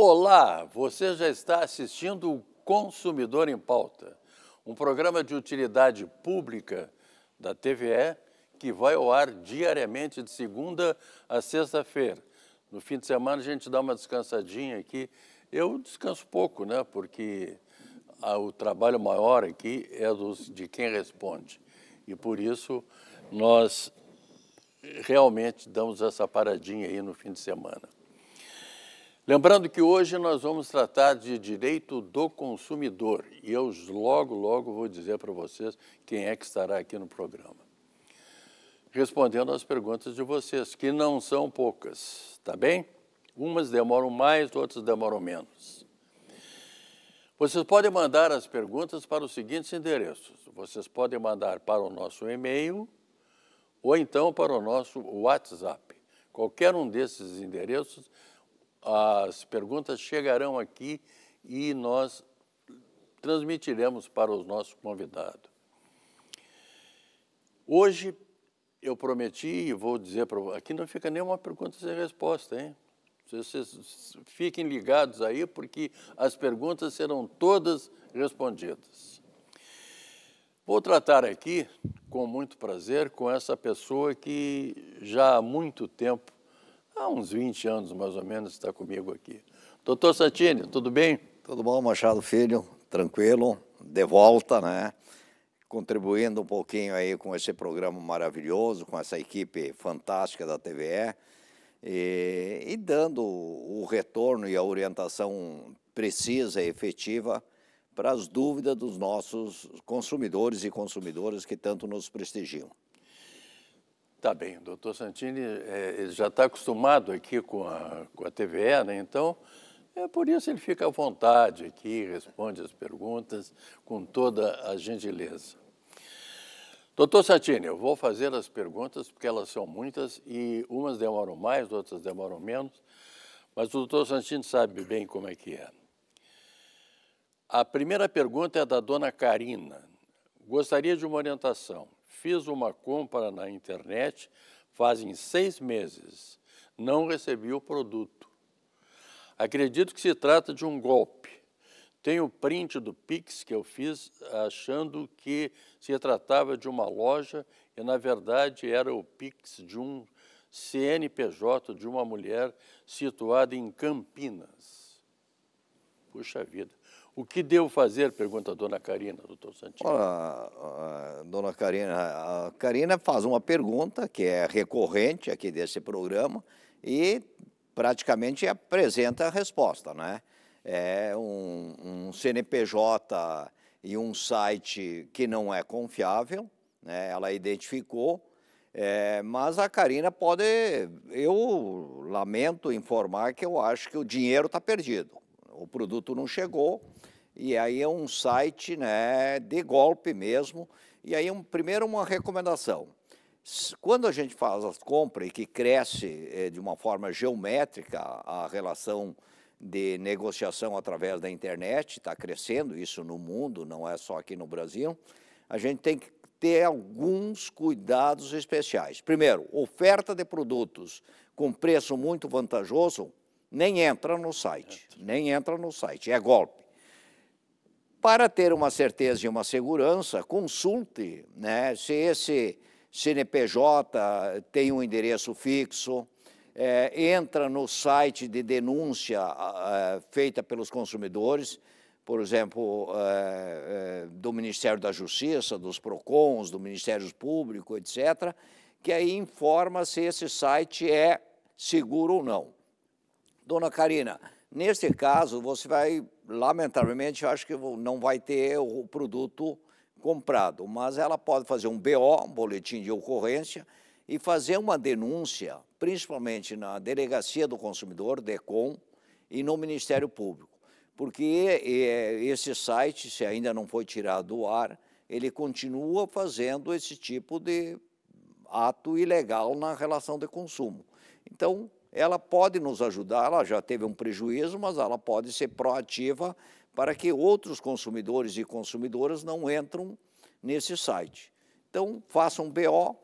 Olá, você já está assistindo o Consumidor em Pauta, um programa de utilidade pública da TVE que vai ao ar diariamente de segunda a sexta-feira. No fim de semana a gente dá uma descansadinha aqui. Eu descanso pouco, né? Porque o trabalho maior aqui é dos, de quem responde. E por isso nós realmente damos essa paradinha aí no fim de semana. Lembrando que hoje nós vamos tratar de direito do consumidor e eu logo, logo vou dizer para vocês quem é que estará aqui no programa. Respondendo às perguntas de vocês, que não são poucas, tá bem? Umas demoram mais, outras demoram menos. Vocês podem mandar as perguntas para os seguintes endereços. Vocês podem mandar para o nosso e-mail ou então para o nosso WhatsApp. Qualquer um desses endereços as perguntas chegarão aqui e nós transmitiremos para os nossos convidados. Hoje eu prometi e vou dizer para vocês, aqui não fica nenhuma pergunta sem resposta, hein? Vocês fiquem ligados aí, porque as perguntas serão todas respondidas. Vou tratar aqui, com muito prazer, com essa pessoa que já há muito tempo há uns 20 anos mais ou menos, está comigo aqui. Doutor Santini, tudo bem? Tudo bom, Machado Filho, tranquilo, de volta, né? Contribuindo um pouquinho aí com esse programa maravilhoso, com essa equipe fantástica da TVE e, e dando o retorno e a orientação precisa e efetiva para as dúvidas dos nossos consumidores e consumidoras que tanto nos prestigiam. Tá bem, o doutor Santini é, já está acostumado aqui com a, com a TVE, né? então é por isso ele fica à vontade aqui, responde as perguntas com toda a gentileza. Doutor Santini, eu vou fazer as perguntas porque elas são muitas e umas demoram mais, outras demoram menos, mas o doutor Santini sabe bem como é que é. A primeira pergunta é da dona Karina. Gostaria de uma orientação fiz uma compra na internet fazem seis meses. Não recebi o produto. Acredito que se trata de um golpe. Tenho o print do Pix que eu fiz achando que se tratava de uma loja e, na verdade, era o Pix de um CNPJ de uma mulher situada em Campinas. Puxa vida. O que devo fazer? Pergunta a dona Karina, doutor Santinho. Olá, ah, dona Karina. A Karina faz uma pergunta que é recorrente aqui desse programa e praticamente apresenta a resposta, né? É um, um CNPJ e um site que não é confiável, né? ela identificou, é, mas a Karina pode. Eu lamento informar que eu acho que o dinheiro está perdido. O produto não chegou, e aí é um site né, de golpe mesmo. E aí, um, primeiro, uma recomendação. Quando a gente faz as compras e que cresce eh, de uma forma geométrica a relação de negociação através da internet, está crescendo isso no mundo, não é só aqui no Brasil, a gente tem que ter alguns cuidados especiais. Primeiro, oferta de produtos com preço muito vantajoso nem entra no site, nem entra no site, é golpe. Para ter uma certeza e uma segurança, consulte né, se esse CNPJ tem um endereço fixo, é, entra no site de denúncia é, feita pelos consumidores, por exemplo, é, é, do Ministério da Justiça, dos PROCONs, do Ministério Público, etc., que aí informa se esse site é seguro ou não. Dona Karina, neste caso, você vai lamentavelmente, acho que não vai ter o produto comprado, mas ela pode fazer um BO, um boletim de ocorrência, e fazer uma denúncia, principalmente na Delegacia do Consumidor, DECOM, e no Ministério Público. Porque é, esse site, se ainda não foi tirado do ar, ele continua fazendo esse tipo de ato ilegal na relação de consumo. Então, ela pode nos ajudar, ela já teve um prejuízo, mas ela pode ser proativa para que outros consumidores e consumidoras não entram nesse site. Então, faça um BO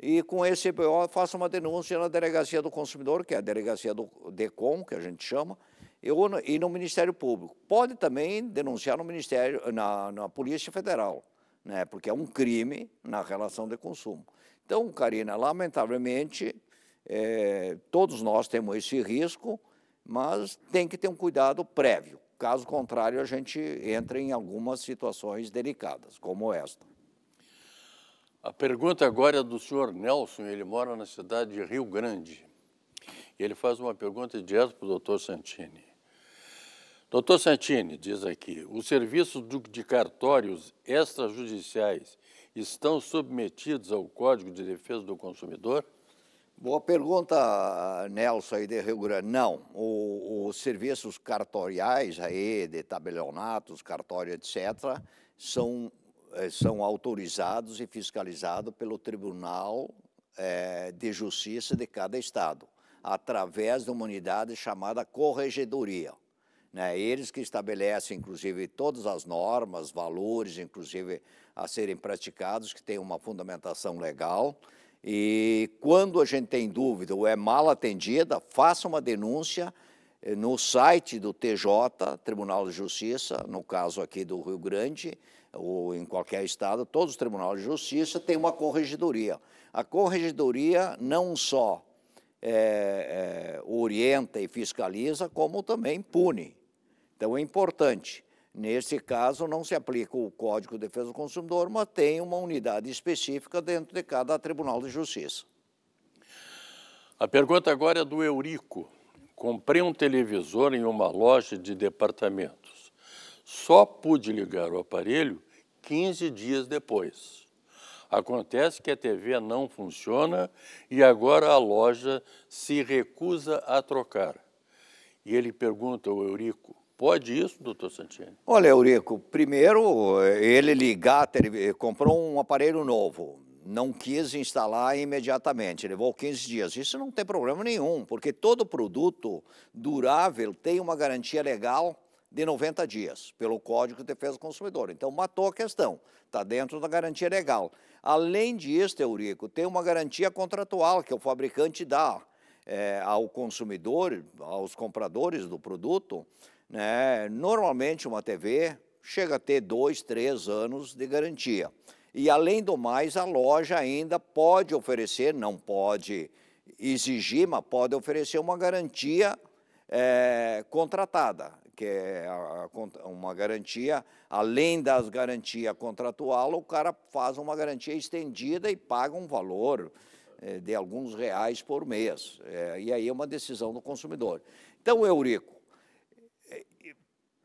e com esse BO faça uma denúncia na Delegacia do Consumidor, que é a Delegacia do DECOM, que a gente chama, e no Ministério Público. Pode também denunciar no Ministério, na, na Polícia Federal, né, porque é um crime na relação de consumo. Então, Karina, lamentavelmente, é, todos nós temos esse risco, mas tem que ter um cuidado prévio. Caso contrário, a gente entra em algumas situações delicadas, como esta. A pergunta agora é do senhor Nelson, ele mora na cidade de Rio Grande. Ele faz uma pergunta direta para o doutor Santini. Doutor Santini, diz aqui, os serviços de cartórios extrajudiciais estão submetidos ao Código de Defesa do Consumidor? Boa pergunta, Nelson, aí de Rio Grande. Não, os serviços cartoriais aí, de tabelionatos, cartório, etc., são, eh, são autorizados e fiscalizados pelo Tribunal é, de Justiça de cada estado, através de uma unidade chamada Corregedoria. Né? Eles que estabelecem, inclusive, todas as normas, valores, inclusive, a serem praticados, que têm uma fundamentação legal, e quando a gente tem dúvida ou é mal atendida, faça uma denúncia eh, no site do TJ, Tribunal de Justiça, no caso aqui do Rio Grande, ou em qualquer estado, todos os tribunais de justiça têm uma corregedoria. A corregedoria não só é, é, orienta e fiscaliza, como também pune. Então é importante. Nesse caso, não se aplica o Código de Defesa do Consumidor, mas tem uma unidade específica dentro de cada Tribunal de Justiça. A pergunta agora é do Eurico. Comprei um televisor em uma loja de departamentos. Só pude ligar o aparelho 15 dias depois. Acontece que a TV não funciona e agora a loja se recusa a trocar. E ele pergunta ao Eurico: Pode isso, doutor Santini? Olha, Eurico, primeiro ele ligar, comprou um aparelho novo, não quis instalar imediatamente, levou 15 dias. Isso não tem problema nenhum, porque todo produto durável tem uma garantia legal de 90 dias, pelo Código de Defesa do Consumidor. Então, matou a questão, está dentro da garantia legal. Além disso, Eurico, tem uma garantia contratual que o fabricante dá é, ao consumidor, aos compradores do produto, né? Normalmente uma TV chega a ter dois, três anos de garantia. E além do mais, a loja ainda pode oferecer, não pode exigir, mas pode oferecer uma garantia é, contratada, que é uma garantia, além das garantias contratual, o cara faz uma garantia estendida e paga um valor é, de alguns reais por mês. É, e aí é uma decisão do consumidor. Então, Eurico,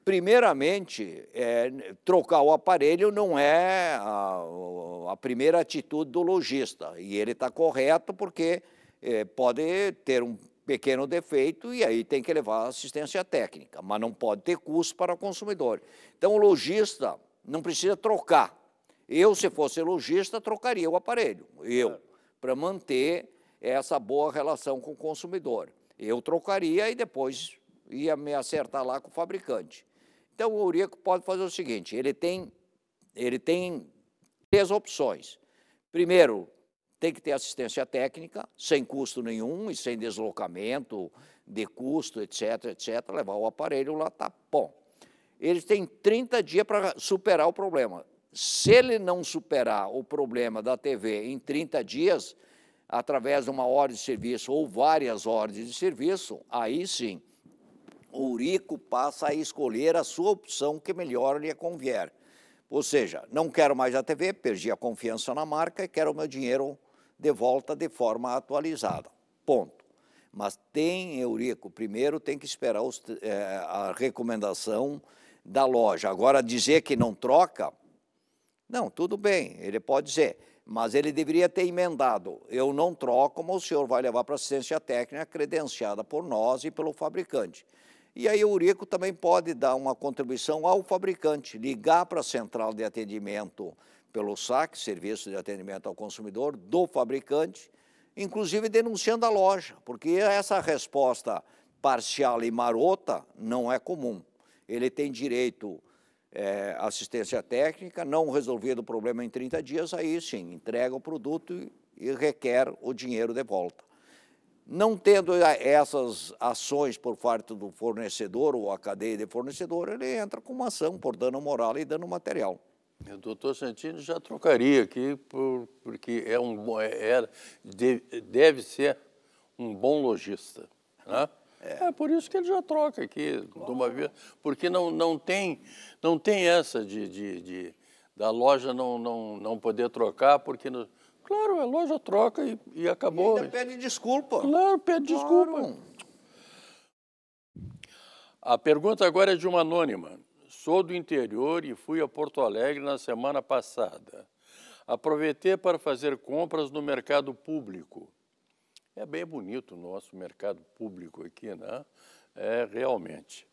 Primeiramente, é, trocar o aparelho não é a, a primeira atitude do lojista. E ele está correto porque é, pode ter um pequeno defeito e aí tem que levar assistência técnica, mas não pode ter custo para o consumidor. Então, o lojista não precisa trocar. Eu, se fosse lojista, trocaria o aparelho, eu, é. para manter essa boa relação com o consumidor. Eu trocaria e depois ia me acertar lá com o fabricante. Então, o Eurico pode fazer o seguinte: ele tem, ele tem três opções. Primeiro, tem que ter assistência técnica, sem custo nenhum e sem deslocamento de custo, etc., etc., levar o aparelho lá, tá bom. Ele tem 30 dias para superar o problema. Se ele não superar o problema da TV em 30 dias, através de uma ordem de serviço ou várias ordens de serviço, aí sim Ourico passa a escolher a sua opção que melhor lhe convier. Ou seja, não quero mais a TV, perdi a confiança na marca e quero o meu dinheiro de volta de forma atualizada. Ponto. Mas tem Eurico, primeiro tem que esperar os, é, a recomendação da loja. Agora, dizer que não troca, não, tudo bem, ele pode dizer, mas ele deveria ter emendado. Eu não troco, mas o senhor vai levar para assistência técnica credenciada por nós e pelo fabricante. E aí o urico também pode dar uma contribuição ao fabricante, ligar para a central de atendimento pelo SAC, Serviço de Atendimento ao Consumidor, do fabricante, inclusive denunciando a loja, porque essa resposta parcial e marota não é comum. Ele tem direito é, assistência técnica, não resolvido o problema em 30 dias, aí sim, entrega o produto e requer o dinheiro de volta. Não tendo eh, essas ações por parte do fornecedor ou a cadeia de fornecedor, ele entra com uma ação por dano moral e dano material. O doutor Santini já trocaria aqui, por, porque é um, é, é deve ser um bom lojista. Né? É. é. por isso que ele já troca aqui claro. de uma vez, porque não, não, tem, não tem essa de, de, de da loja não, não, não poder trocar, porque no, Claro, a é loja troca e, e acabou. E ainda pede desculpa. Claro, pede claro. desculpa. A pergunta agora é de uma anônima. Sou do interior e fui a Porto Alegre na semana passada. Aproveitei para fazer compras no mercado público. É bem bonito o nosso mercado público aqui, né? É, realmente.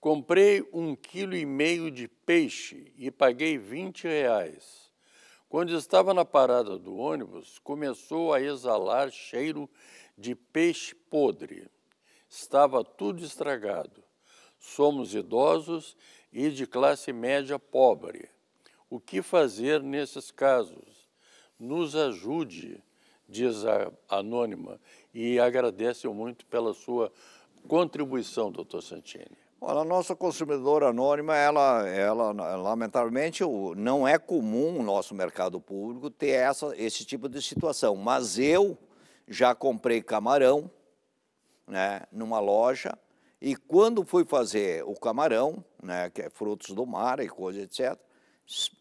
Comprei um quilo e meio de peixe e paguei 20 reais. Quando estava na parada do ônibus, começou a exalar cheiro de peixe podre. Estava tudo estragado. Somos idosos e de classe média pobre. O que fazer nesses casos? Nos ajude, diz a anônima, e agradece muito pela sua contribuição, doutor Santini. Olha, a nossa consumidora anônima, ela, ela lamentavelmente, não é comum o nosso mercado público ter essa, esse tipo de situação. Mas eu já comprei camarão né, numa loja e quando fui fazer o camarão, né, que é frutos do mar e coisa etc.,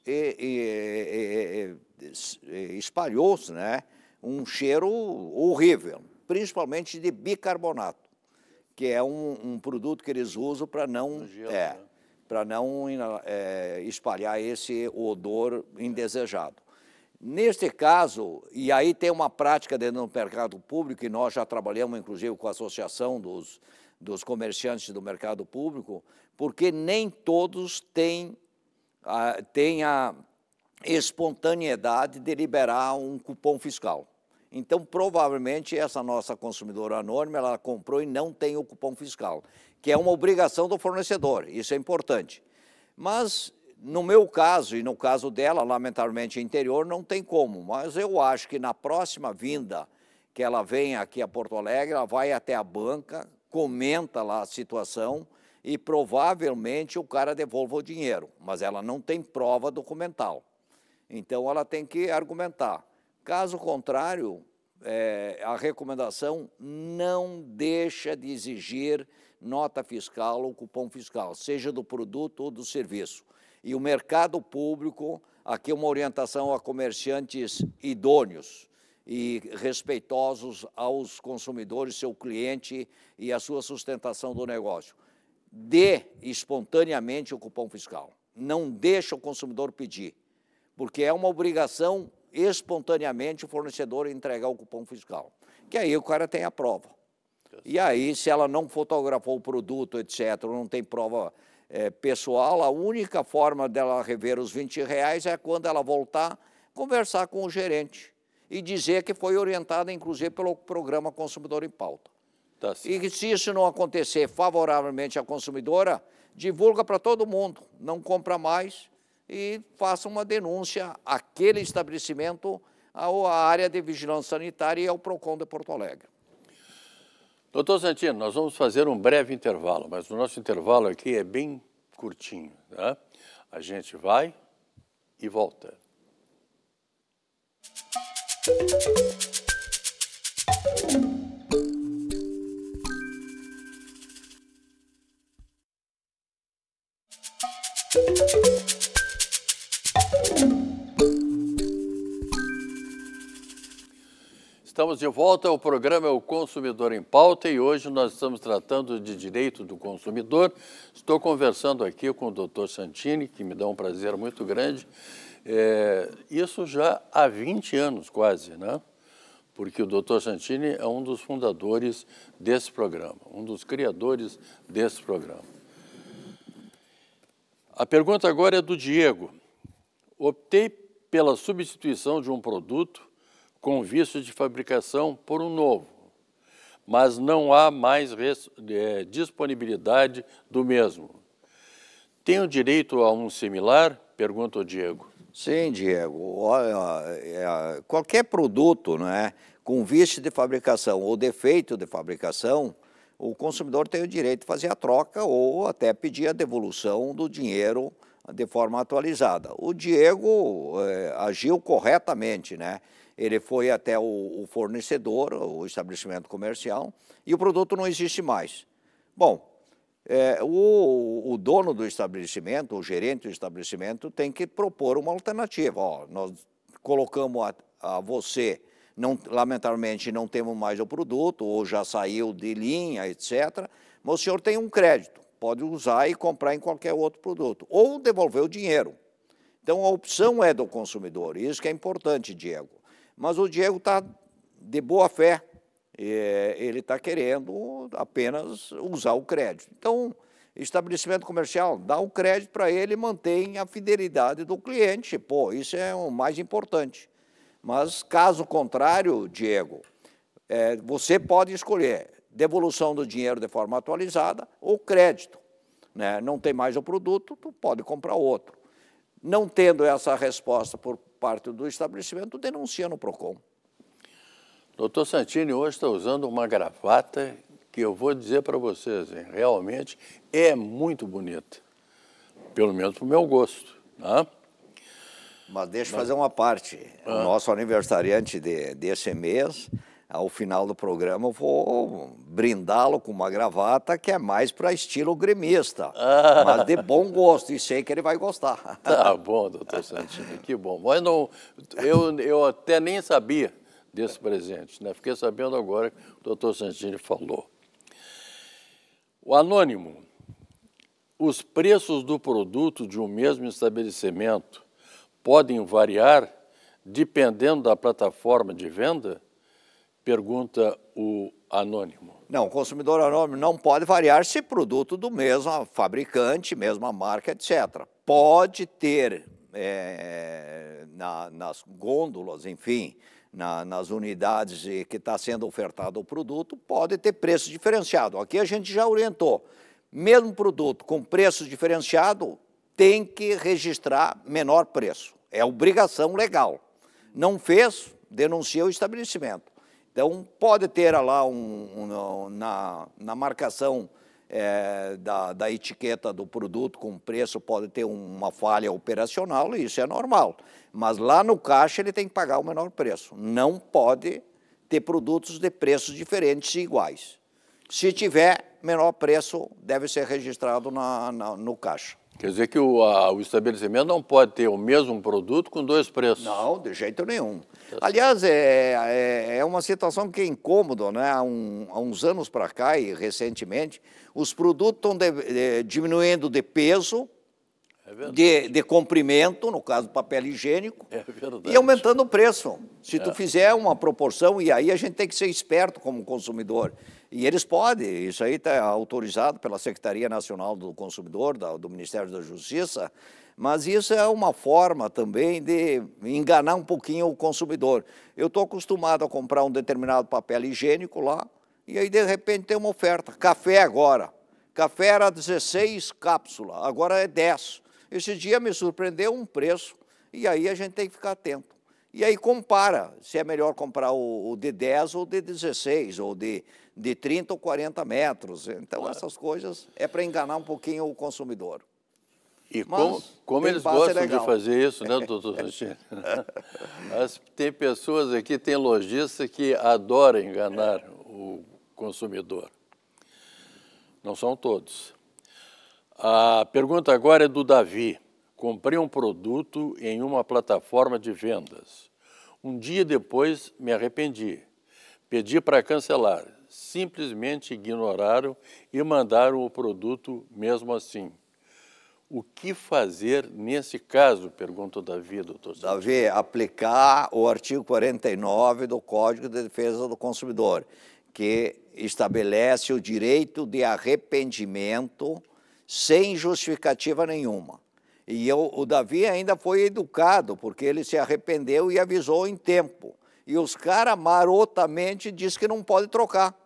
e, e, e, espalhou-se né, um cheiro horrível, principalmente de bicarbonato que é um, um produto que eles usam para não, gelo, é, né? não é, espalhar esse odor indesejado. Neste caso, e aí tem uma prática dentro do mercado público, e nós já trabalhamos inclusive com a Associação dos, dos Comerciantes do Mercado Público, porque nem todos têm a, ah, têm a espontaneidade de liberar um cupom fiscal. Então, provavelmente, essa nossa consumidora anônima, ela comprou e não tem o cupom fiscal, que é uma obrigação do fornecedor, isso é importante. Mas, no meu caso e no caso dela, lamentavelmente interior, não tem como, mas eu acho que na próxima vinda que ela vem aqui a Porto Alegre, ela vai até a banca, comenta lá a situação e provavelmente o cara devolva o dinheiro, mas ela não tem prova documental. Então, ela tem que argumentar. Caso contrário, é, a recomendação não deixa de exigir nota fiscal ou cupom fiscal, seja do produto ou do serviço. E o mercado público, aqui uma orientação a comerciantes idôneos e respeitosos aos consumidores, seu cliente e a sua sustentação do negócio. Dê espontaneamente o cupom fiscal. Não deixa o consumidor pedir, porque é uma obrigação espontaneamente o fornecedor entregar o cupom fiscal. Que aí o cara tem a prova. E aí, se ela não fotografou o produto, etc., não tem prova é, pessoal, a única forma dela rever os 20 reais é quando ela voltar conversar com o gerente e dizer que foi orientada, inclusive, pelo programa Consumidor em Pauta. Tá e que se isso não acontecer favoravelmente à consumidora, divulga para todo mundo, não compra mais e faça uma denúncia àquele estabelecimento, à área de vigilância sanitária e ao PROCON de Porto Alegre. Doutor Santino, nós vamos fazer um breve intervalo, mas o nosso intervalo aqui é bem curtinho. Tá? A gente vai e volta. Estamos de volta ao programa é O Consumidor em Pauta e hoje nós estamos tratando de direito do consumidor. Estou conversando aqui com o doutor Santini, que me dá um prazer muito grande. É, isso já há 20 anos quase, né? Porque o doutor Santini é um dos fundadores desse programa, um dos criadores desse programa. A pergunta agora é do Diego. Optei pela substituição de um produto com vício de fabricação por um novo, mas não há mais é, disponibilidade do mesmo. Tenho direito a um similar? Pergunta o Diego. Sim, Diego. É, é, é, qualquer produto né, com vício de fabricação ou defeito de fabricação, o consumidor tem o direito de fazer a troca ou até pedir a devolução do dinheiro de forma atualizada. O Diego eh, agiu corretamente, né? Ele foi até o, o, fornecedor, o estabelecimento comercial, e o produto não existe mais. Bom, eh, o, o, dono do estabelecimento, o gerente do estabelecimento, tem que propor uma alternativa. Ó, nós colocamos a, a você, não, lamentavelmente não temos mais o produto, ou já saiu de linha, etc., mas o senhor tem um crédito pode usar e comprar em qualquer outro produto, ou devolver o dinheiro. Então, a opção é do consumidor, isso que é importante, Diego. Mas o Diego está de boa fé, é, ele está querendo apenas usar o crédito. Então, estabelecimento comercial, dá o crédito para ele e mantém a fidelidade do cliente. Pô, isso é o mais importante. Mas, caso contrário, Diego, é, você pode escolher devolução do dinheiro de forma atualizada ou crédito. Né? Não tem mais o produto, tu pode comprar outro. Não tendo essa resposta por parte do estabelecimento, denuncia no PROCON. Doutor Santini hoje está usando uma gravata que eu vou dizer para vocês, hein? realmente é muito bonita. Pelo menos para o meu gosto. Né? Mas deixa eu fazer uma parte. O ah. nosso aniversariante de, desse mês ao final do programa, eu vou brindá-lo com uma gravata que é mais para estilo gremista, ah. mas de bom gosto, e sei que ele vai gostar. Tá bom, doutor Santini, que bom. Mas não, eu, eu até nem sabia desse presente, né? fiquei sabendo agora que o doutor Santini falou. O anônimo, os preços do produto de um mesmo estabelecimento podem variar dependendo da plataforma de venda? Pergunta o anônimo. Não, o consumidor anônimo não pode variar se produto do mesmo fabricante, mesma marca, etc. Pode ter é, na, nas gôndolas, enfim, na, nas unidades que está sendo ofertado o produto, pode ter preço diferenciado. Aqui a gente já orientou. Mesmo produto com preço diferenciado, tem que registrar menor preço. É obrigação legal. Não fez, denuncia o estabelecimento. Então, pode ter lá um, um, na, na marcação é, da, da, etiqueta do produto com preço pode ter uma falha operacional, e isso é normal. Mas lá no caixa ele tem que pagar o menor preço. Não pode ter produtos de preços diferentes e iguais. Se tiver menor preço, deve ser registrado na, na no caixa. Quer dizer que o, a, o estabelecimento não pode ter o mesmo produto com dois preços. Não, de jeito nenhum. Tá Aliás, é, é, é, uma situação que é incômoda, né? Há, um, há uns anos para cá e recentemente, os produtos estão eh, diminuindo de peso é de, de comprimento, no caso papel higiênico, é e aumentando o preço. Se tu é. fizer uma proporção, e aí a gente tem que ser esperto como consumidor. E eles podem, isso aí está autorizado pela Secretaria Nacional do Consumidor, da, do Ministério da Justiça, mas isso é uma forma também de enganar um pouquinho o consumidor. Eu estou acostumado a comprar um determinado papel higiênico lá, e aí de repente tem uma oferta. Café agora. Café era 16 cápsulas, agora é 10. Esse dia me surpreendeu um preço, e aí a gente tem que ficar atento. E aí compara se é melhor comprar o, o de 10 ou de 16, ou de, de 30 ou 40 metros. Então, claro. essas coisas é para enganar um pouquinho o consumidor. E Mas, como, como eles gostam legal. de fazer isso, né, doutor Mas tem pessoas aqui, tem lojistas que adoram enganar o consumidor. Não são todos. A pergunta agora é do Davi. Comprei um produto em uma plataforma de vendas. Um dia depois me arrependi. Pedi para cancelar. Simplesmente ignoraram e mandaram o produto mesmo assim. O que fazer nesse caso? Pergunta o Davi, doutor. Davi, aplicar o artigo 49 do Código de Defesa do Consumidor, que estabelece o direito de arrependimento sem justificativa nenhuma. E eu, o Davi ainda foi educado, porque ele se arrependeu e avisou em tempo. E os caras marotamente diz que não pode trocar.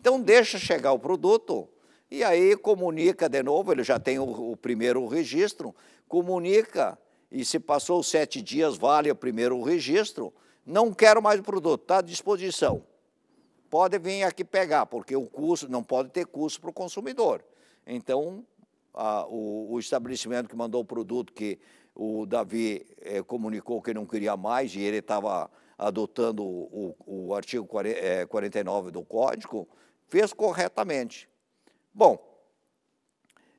Então deixa chegar o produto e aí comunica de novo, ele já tem o, o primeiro registro, comunica e se passou sete dias, vale o primeiro registro, não quero mais o produto, está à disposição. Pode vir aqui pegar, porque o custo não pode ter custo para o consumidor. Então, a, o, o, estabelecimento que mandou o produto que o Davi é, comunicou que não queria mais e ele estava adotando o, o, artigo 40, é, 49 do Código, fez corretamente. Bom,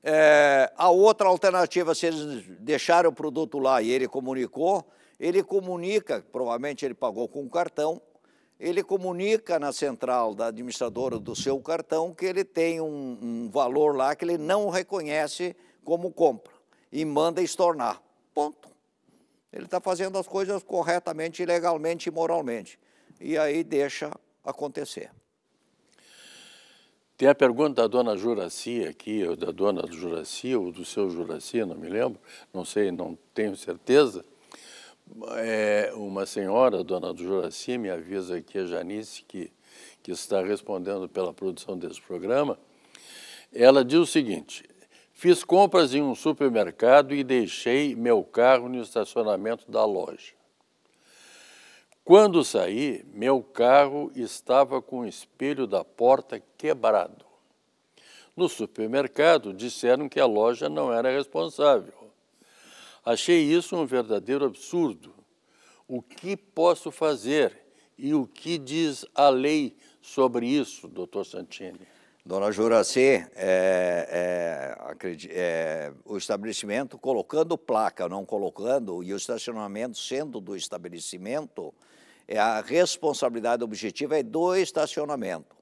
é, a outra alternativa, se eles deixaram o produto lá e ele comunicou, ele comunica, provavelmente ele pagou com o cartão, ele comunica na central da administradora do seu cartão que ele tem um, um valor lá que ele não reconhece como compra e manda estornar. Ponto. Ele está fazendo as coisas corretamente, legalmente e moralmente. E aí deixa acontecer. Tem a pergunta da dona Juraci aqui, ou da dona Juraci, ou do seu Juraci, não me lembro, não sei, não tenho certeza é, uma senhora, dona do Juraci, me avisa aqui, a Janice, que, que está respondendo pela produção desse programa. Ela diz o seguinte: fiz compras em um supermercado e deixei meu carro no estacionamento da loja. Quando saí, meu carro estava com o espelho da porta quebrado. No supermercado, disseram que a loja não era responsável Achei isso um verdadeiro absurdo. O que posso fazer e o que diz a lei sobre isso, doutor Santini? Dona Juracê, é, é, é, o estabelecimento colocando placa, não colocando, e o estacionamento sendo do estabelecimento, é a responsabilidade objetiva é do estacionamento.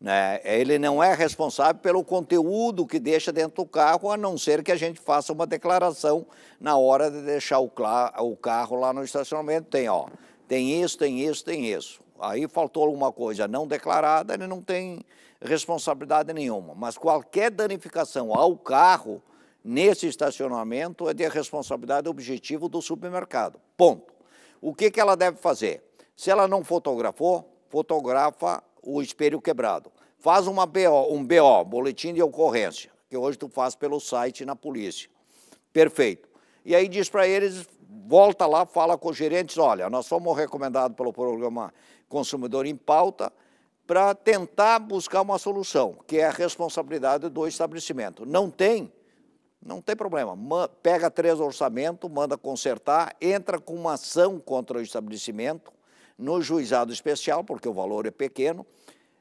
Né? Ele não é responsável pelo conteúdo que deixa dentro do carro, a não ser que a gente faça uma declaração na hora de deixar o, o carro lá no estacionamento. Tem, ó, tem isso, tem isso, tem isso. Aí faltou alguma coisa não declarada, ele não tem responsabilidade nenhuma. Mas qualquer danificação ao carro nesse estacionamento é de responsabilidade objetiva do supermercado. Ponto. O que, que ela deve fazer? Se ela não fotografou, fotografa o espelho quebrado. Faz uma BO, um BO, boletim de ocorrência, que hoje tu faz pelo site na polícia. Perfeito. E aí diz para eles, volta lá, fala com os gerentes, olha, nós fomos recomendados pelo programa Consumidor em Pauta para tentar buscar uma solução, que é a responsabilidade do estabelecimento. Não tem? Não tem problema. Pega três orçamentos, manda consertar, entra com uma ação contra o estabelecimento, no juizado especial, porque o valor é pequeno,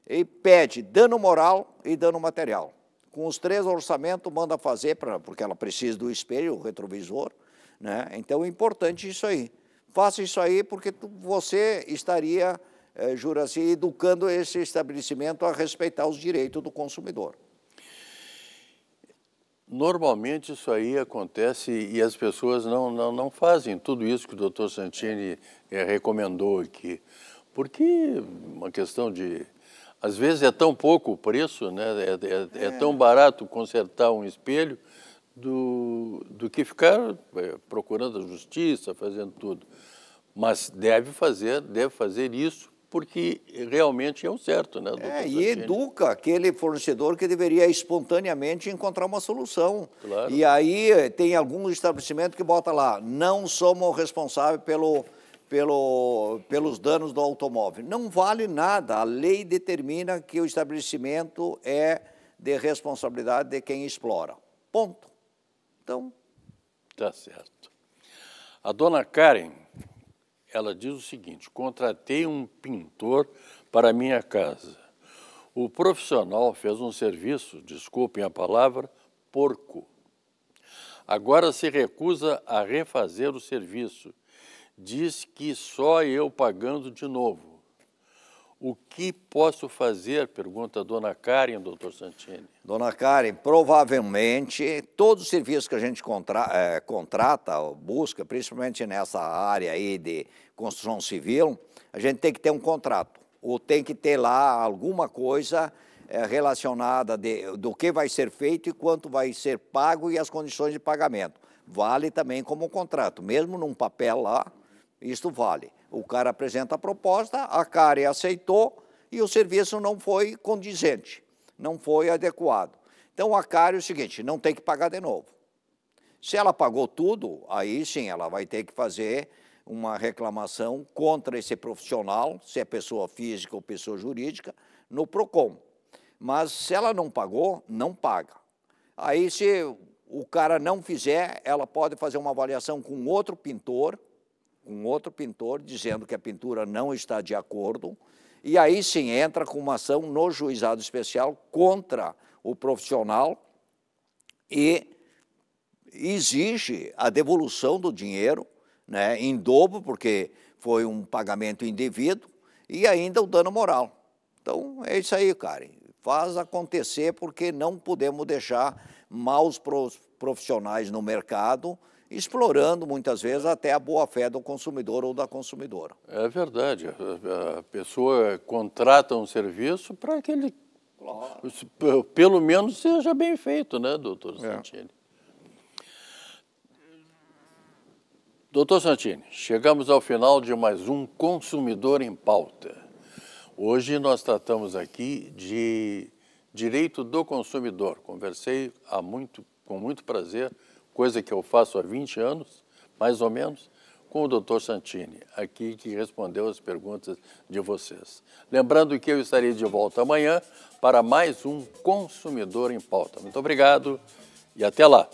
e pede dano moral e dano material. Com os três orçamentos, manda fazer, pra, porque ela precisa do espelho, o retrovisor. Né? Então é importante isso aí. Faça isso aí porque tu, você estaria, é, Juraci, educando esse estabelecimento a respeitar os direitos do consumidor. Normalmente isso aí acontece e as pessoas não, não, não fazem tudo isso que o doutor Santini é, recomendou aqui. Porque uma questão de. Às vezes é tão pouco o preço, né? é, é, é, é. tão barato consertar um espelho do, do que ficar eh, procurando a justiça, fazendo tudo. Mas deve fazer, deve fazer isso porque realmente é o certo, né? É, e educa aquele fornecedor que deveria espontaneamente encontrar uma solução. Claro. E aí eh, tem alguns estabelecimentos que bota lá, não somos responsáveis pelo, pelo, pelos danos do automóvel. Não vale nada, a lei determina que o estabelecimento é de responsabilidade de quem explora. Ponto. Então... Tá certo. A dona Karen ela diz o seguinte: contratei um pintor para minha casa. O profissional fez um serviço, desculpem a palavra, porco. Agora se recusa a refazer o serviço. Diz que só eu pagando de novo. O que posso fazer? Pergunta a dona Karen, doutor Santini. Dona Karen, provavelmente todos os serviços que a gente contra, é, contrata, busca, principalmente nessa área aí de construção civil, a gente tem que ter um contrato, ou tem que ter lá alguma coisa é, relacionada de, do que vai ser feito e quanto vai ser pago e as condições de pagamento. Vale também como contrato, mesmo num papel lá, isso vale. O cara apresenta a proposta, a CARE é aceitou e o serviço não foi condizente, não foi adequado. Então, a CARE é o seguinte, não tem que pagar de novo. Se ela pagou tudo, aí sim ela vai ter que fazer uma reclamação contra esse profissional, se é pessoa física ou pessoa jurídica, no PROCON. Mas se ela não pagou, não paga. Aí, se o cara não fizer, ela pode fazer uma avaliação com outro pintor, um outro pintor dizendo que a pintura não está de acordo, e aí sim entra com uma ação no juizado especial contra o profissional e exige a devolução do dinheiro né, em dobro, porque foi um pagamento indevido, e ainda o dano moral. Então, é isso aí, Karen. Faz acontecer porque não podemos deixar maus profissionais no mercado explorando muitas vezes até a boa-fé do consumidor ou da consumidora. É verdade. A pessoa contrata um serviço para que ele, claro. pelo menos, seja bem feito, né, doutor é. Santini? Doutor Santini, chegamos ao final de mais um Consumidor em Pauta. Hoje nós tratamos aqui de direito do consumidor. Conversei há muito, com muito prazer coisa que eu faço há 20 anos, mais ou menos, com o doutor Santini, aqui que respondeu as perguntas de vocês. Lembrando que eu estarei de volta amanhã para mais um Consumidor em Pauta. Muito obrigado e até lá!